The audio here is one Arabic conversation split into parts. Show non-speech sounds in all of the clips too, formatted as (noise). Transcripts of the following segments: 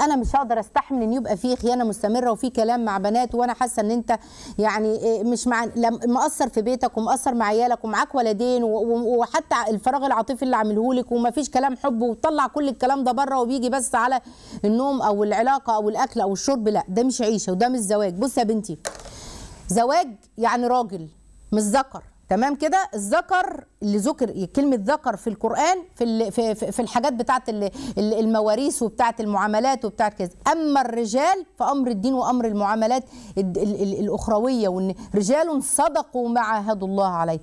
انا مش هقدر استحمل ان يبقى في خيانه مستمره وفي كلام مع بنات وانا حاسه ان انت يعني آه، مش مع مقصر في بيتك ومقصر مع عيالك ومعاك ولدين وحتى الفراغ العاطفي اللي عامله لك ومفيش كلام حب وتطلع كل الكلام ده بره وبيجي بس على النوم او العلاقه او الاكل او الشرب لا ده مش عيشه وده مش زواج بصي يا بنتي زواج يعني راجل مش ذكر تمام كده الذكر اللي ذكر كلمه ذكر في القران في في الحاجات بتاعه المواريث وبتاعه المعاملات وبتاعه كذا اما الرجال فامر الدين وامر المعاملات الاخرويه وان رجال صدقوا ما عاهدوا الله عليه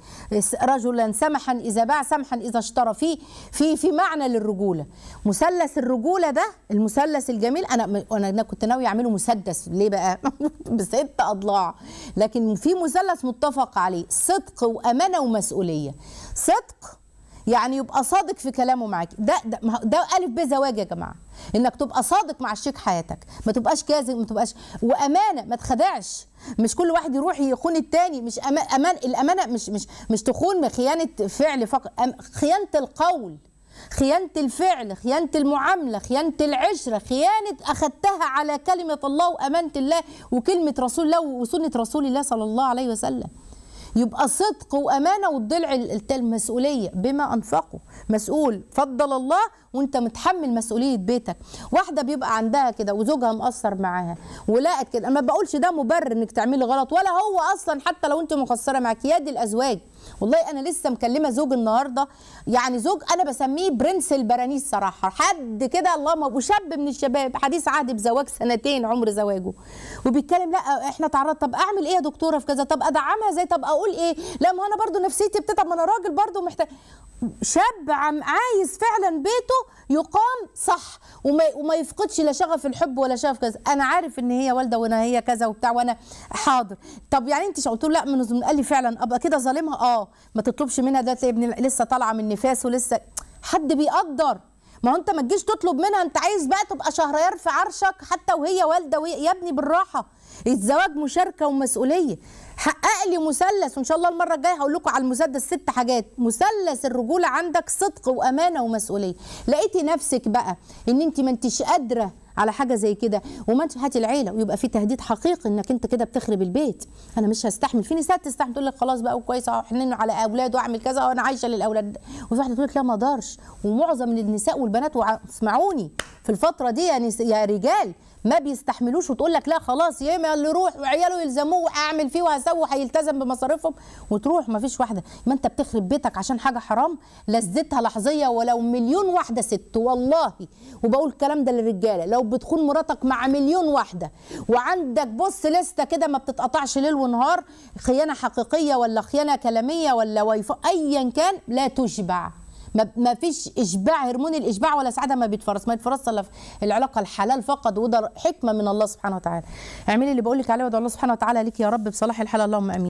رجلا سمحا اذا باع سمحا اذا اشترى في في في معنى للرجوله مثلث الرجوله ده المثلث الجميل انا انا كنت ناوي اعمله مسدس ليه بقى (laughs) بست اضلاع لكن في مثلث متفق عليه صدق وامانه ومسؤوليه صدق يعني يبقى صادق في كلامه معاكي ده ده, ده الف ب زواج يا جماعه انك تبقى صادق مع الشيك حياتك ما تبقاش كاذب ما تبقاش وامانه ما تخدعش مش كل واحد يروح يخون التاني مش أمان, أمان الامانه مش مش مش تخون خيانه فعل فقط خيانه القول خيانة الفعل خيانة المعاملة خيانة العشرة خيانة أخذتها على كلمة الله وأمانة الله وكلمة رسول الله وسنة رسول الله صلى الله عليه وسلم يبقى صدق وامانه والضلع المسؤوليه بما انفقوا مسؤول فضل الله وانت متحمل مسؤوليه بيتك واحده بيبقى عندها كده وزوجها مقصر معاها ولقت كده انا ما بقولش ده مبرر انك تعملي غلط ولا هو اصلا حتى لو انت مقصره معاك يا دي الازواج والله انا لسه مكلمه زوج النهارده يعني زوج انا بسميه برنس البرانيس صراحه حد كده اللهم وشاب من الشباب حديث عهد بزواج سنتين عمر زواجه وبيتكلم لا احنا تعرضت طب اعمل ايه يا دكتوره في كذا طب ادعمها ازاي طب اقول ايه لا ما انا برضو نفسيتي بتتعب ما انا راجل برضو محتاج شاب عم عايز فعلا بيته يقام صح وما, وما يفقدش لا شغف الحب ولا شغف كذا انا عارف ان هي والده وانا هي كذا وبتاع وانا حاضر طب يعني انت قلت له لا من قال لي فعلا ابقى كده ظالمها اه اه ما تطلبش منها دلوقتي ابن لسه طالعه من نفاس ولسه حد بيقدر ما هو انت ما تجيش تطلب منها انت عايز بقى تبقى شهريار في عرشك حتى وهي والده وهي يا ابني بالراحه الزواج مشاركه ومسؤوليه حقق لي مثلث وان شاء الله المره الجايه هقول لكم على المسدس ست حاجات مثلث الرجوله عندك صدق وامانه ومسؤوليه لقيتي نفسك بقى ان انت ما انتش قادره على حاجه زي كده هاتي العيله ويبقى في تهديد حقيقي انك انت كده بتخرب البيت انا مش هستحمل في نساء تستحمل تقول لك خلاص بقى وكويسه احنن على اولاد واعمل كذا وانا عايشه للاولاد وفي واحده تقول لك لا ما اقدرش ومعظم النساء والبنات اسمعوني في الفتره دي يا, نس... يا رجال ما بيستحملوش وتقول لك لا خلاص اما اللي يروح وعياله يلزموه وهعمل فيه وهسوي وهيلتزم بمصاريفهم وتروح ما فيش واحده ما انت بتخرب بيتك عشان حاجه حرام لذتها لحظيه ولو مليون واحده ست والله وبقول الكلام ده للرجاله لو بتخون مراتك مع مليون واحده وعندك بص لسته كده ما بتتقطعش ليل ونهار خيانه حقيقيه ولا خيانه كلاميه ولا واي ايا كان لا تشبع ما فيش اشباع هرمون الاشباع ولا سعاده ما بيتفرس ما يتفرس الا العلاقه الحلال فقط وده حكمه من الله سبحانه وتعالى اعملي اللي بقول لك عليه وادعو الله سبحانه وتعالى لك يا رب بصلاح الحلال اللهم امين